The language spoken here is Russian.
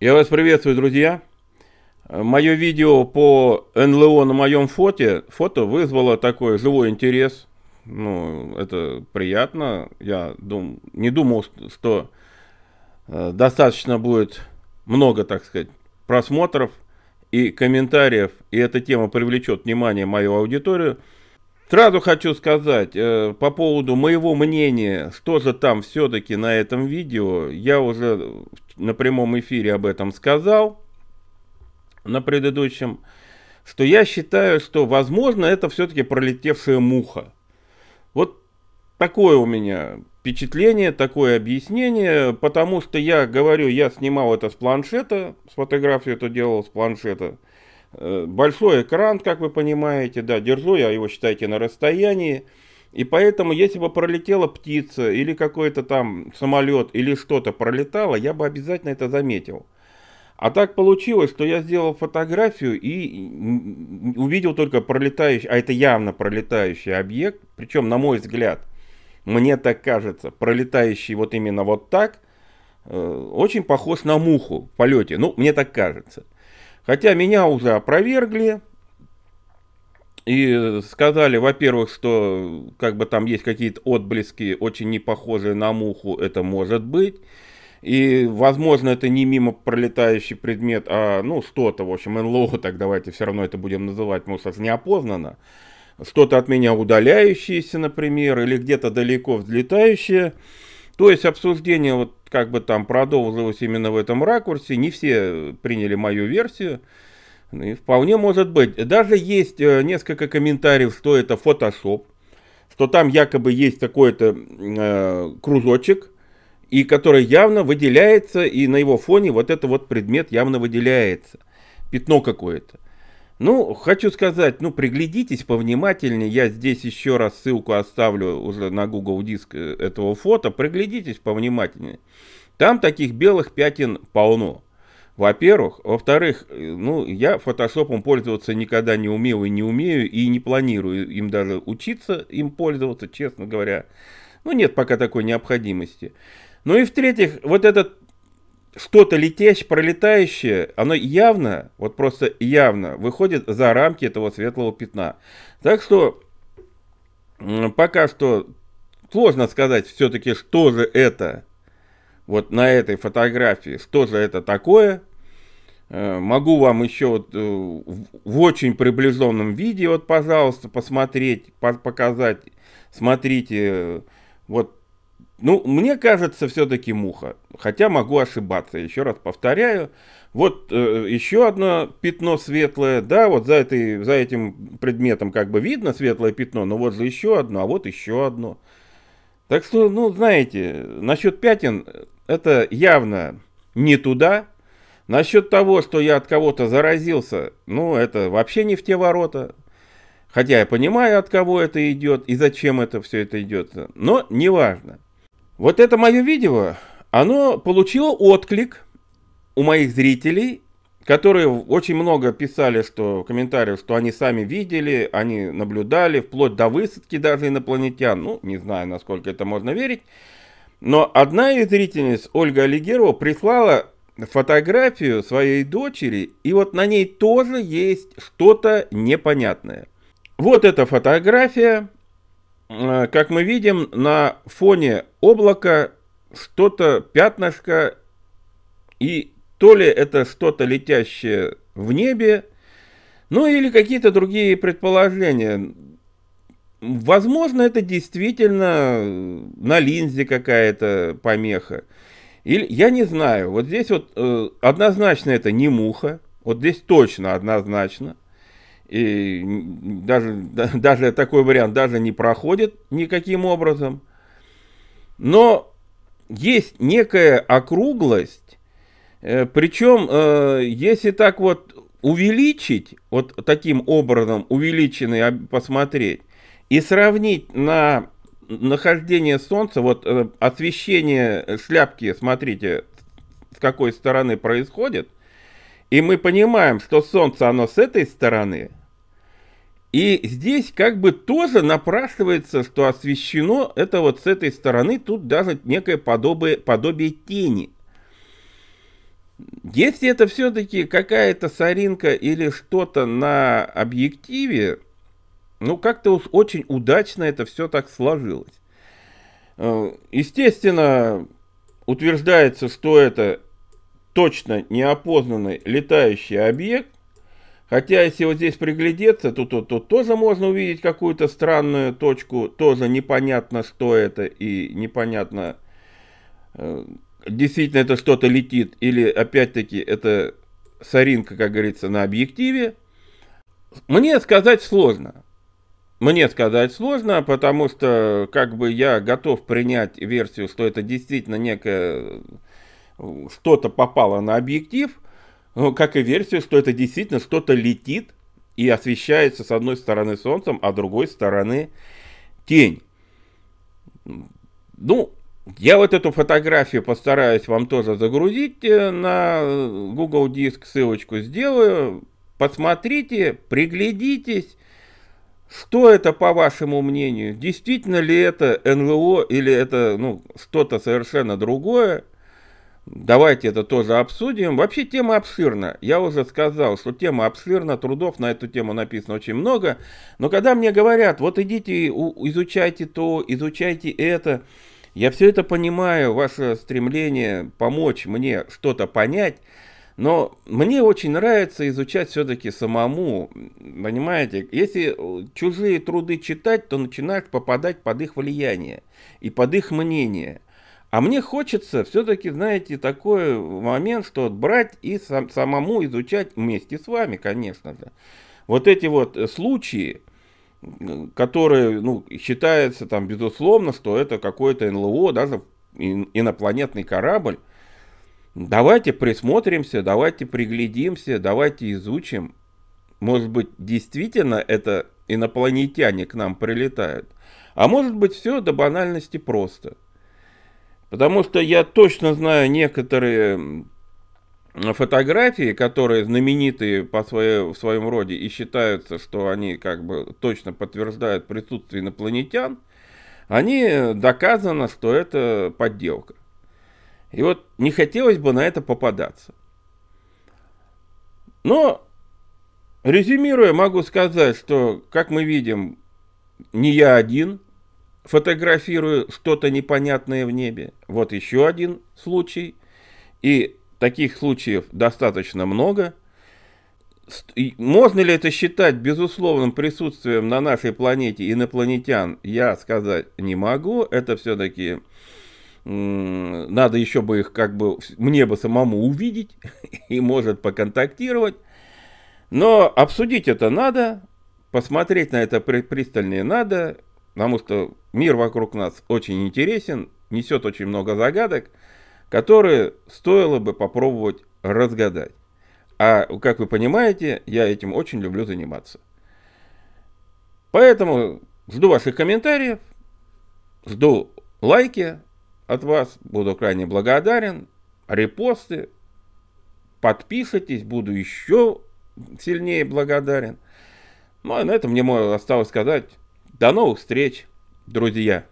Я вас приветствую, друзья. Мое видео по НЛО на моем фото, фото вызвало такой живой интерес. Ну, это приятно. Я дум, не думал, что э, достаточно будет много, так сказать, просмотров и комментариев, и эта тема привлечет внимание мою аудиторию. Сразу хочу сказать э, по поводу моего мнения, что же там все-таки на этом видео. Я уже на прямом эфире об этом сказал, на предыдущем, что я считаю, что возможно это все-таки пролетевшая муха. Вот такое у меня впечатление, такое объяснение, потому что я говорю, я снимал это с планшета, с фотографией это делал с планшета. Э, большой экран, как вы понимаете, да, держу я его, считайте, на расстоянии. И поэтому, если бы пролетела птица или какой-то там самолет или что-то пролетало, я бы обязательно это заметил. А так получилось, что я сделал фотографию и увидел только пролетающий, а это явно пролетающий объект, причем, на мой взгляд, мне так кажется, пролетающий вот именно вот так, э, очень похож на муху в полете, ну, мне так кажется. Хотя меня уже опровергли и сказали, во-первых, что как бы там есть какие-то отблески, очень не похожие на муху, это может быть. И, возможно, это не мимо пролетающий предмет, а, ну, что-то, в общем, НЛО, так давайте все равно это будем называть, потому что это неопознанно. Что-то от меня удаляющееся, например, или где-то далеко взлетающее. То есть обсуждение вот как бы там продолжилось именно в этом ракурсе. Не все приняли мою версию. Ну и вполне может быть. Даже есть э, несколько комментариев, что это фотошоп, что там якобы есть такой-то э, кружочек, и который явно выделяется, и на его фоне вот этот вот предмет явно выделяется. Пятно какое-то. Ну, хочу сказать, ну, приглядитесь повнимательнее. Я здесь еще раз ссылку оставлю уже на Google диск э, этого фото. Приглядитесь повнимательнее. Там таких белых пятен полно. Во-первых. Во-вторых, э, ну, я фотошопом пользоваться никогда не умел и не умею, и не планирую им даже учиться им пользоваться, честно говоря. Ну, нет пока такой необходимости. Ну и в-третьих, вот этот что-то летящее, пролетающее, оно явно, вот просто явно выходит за рамки этого светлого пятна. Так что пока что сложно сказать все-таки, что же это вот на этой фотографии, что же это такое. Э, могу вам еще вот э, в очень приближенном виде, вот, пожалуйста, посмотреть, показать. Смотрите, э, вот ну, мне кажется, все-таки муха. Хотя могу ошибаться, еще раз повторяю. Вот э, еще одно пятно светлое, да, вот за, этой, за этим предметом как бы видно светлое пятно, но вот же еще одно, а вот еще одно. Так что, ну, знаете, насчет пятен, э, это явно не туда. Насчет того, что я от кого-то заразился, ну, это вообще не в те ворота. Хотя я понимаю, от кого это идет и зачем это все это идет, но неважно. Вот это мое видео, оно получило отклик у моих зрителей, которые очень много писали что, в комментариях, что они сами видели, они наблюдали, вплоть до высадки даже инопланетян. Ну, не знаю, насколько это можно верить. Но одна из зрительниц, Ольга Алигерова, прислала фотографию своей дочери, и вот на ней тоже есть что-то непонятное. Вот эта фотография, Э, как мы видим, на фоне облака что-то, пятнышко, и то ли это что-то летящее в небе, ну или какие-то другие предположения. Возможно, это действительно э, на линзе какая-то помеха. Или, я не знаю, вот здесь вот э, однозначно это не муха, вот здесь точно однозначно и даже, даже такой вариант даже не проходит никаким образом. Но есть некая округлость, э, причем э, если так вот увеличить, вот таким образом увеличенный посмотреть, и сравнить на нахождение солнца, вот э, освещение шляпки, смотрите, с какой стороны происходит, и мы понимаем, что Солнце оно с этой стороны. И здесь как бы тоже напрашивается, что освещено это вот с этой стороны, тут даже некое подобие, подобие тени. Если это все-таки какая-то соринка или что-то на объективе, ну как-то уж очень удачно это все так сложилось. Э, естественно, утверждается, что это точно неопознанный летающий объект, хотя если вот здесь приглядеться, то, то, то тоже можно увидеть какую-то странную точку, тоже непонятно, что это и непонятно, э, действительно это что-то летит или опять-таки это соринка, как говорится, на объективе. Мне сказать сложно. Мне сказать сложно, потому что как бы я готов принять версию, что это действительно некая что-то попало на объектив, как и версию, что это действительно что-то летит и освещается с одной стороны солнцем, а с другой стороны тень. Ну, я вот эту фотографию постараюсь вам тоже загрузить э, на Google Диск, ссылочку сделаю. Посмотрите, приглядитесь, что это по вашему мнению. Действительно ли это НЛО или это ну, что-то совершенно другое. Давайте это тоже обсудим. Вообще тема обширна. Я уже сказал, что тема обширна, трудов на эту тему написано очень много. Но когда мне говорят, вот идите, изучайте то, изучайте это, я все это понимаю, ваше стремление помочь мне что-то понять, но мне очень нравится изучать все-таки самому, понимаете? Если э, чужие труды читать, то начинаешь попадать под их влияние и под их мнение. А мне хочется все-таки, знаете, такой момент, что брать и сам, самому изучать вместе с вами, конечно же. Вот эти вот э, случаи, которые, ну, считается там, безусловно, что это какой-то НЛО, даже инопланетный корабль. Давайте присмотримся, давайте приглядимся, давайте изучим. Может быть, действительно это инопланетяне к нам прилетают. А может быть, все до банальности просто – Потому что я точно знаю некоторые фотографии, которые знаменитые по своей, в своем роде и считаются, что они как бы точно подтверждают присутствие инопланетян, они доказано, что это подделка. И вот не хотелось бы на это попадаться. Но, резюмируя, могу сказать, что, как мы видим, не я один фотографирую что-то непонятное в небе. Вот еще один случай. И таких случаев достаточно много. Можно ли это считать безусловным присутствием на нашей планете инопланетян? Я сказать не могу. Это все-таки надо еще бы их как бы мне бы самому увидеть и может поконтактировать. Но обсудить это надо, посмотреть на это пристальнее надо, потому что мир вокруг нас очень интересен, несет очень много загадок, которые стоило бы попробовать разгадать. А, как вы понимаете, я этим очень люблю заниматься. Поэтому жду ваших комментариев, жду лайки от вас, буду крайне благодарен, репосты, подписывайтесь, буду еще сильнее благодарен. Ну, а на этом мне осталось сказать. До новых встреч! друзья.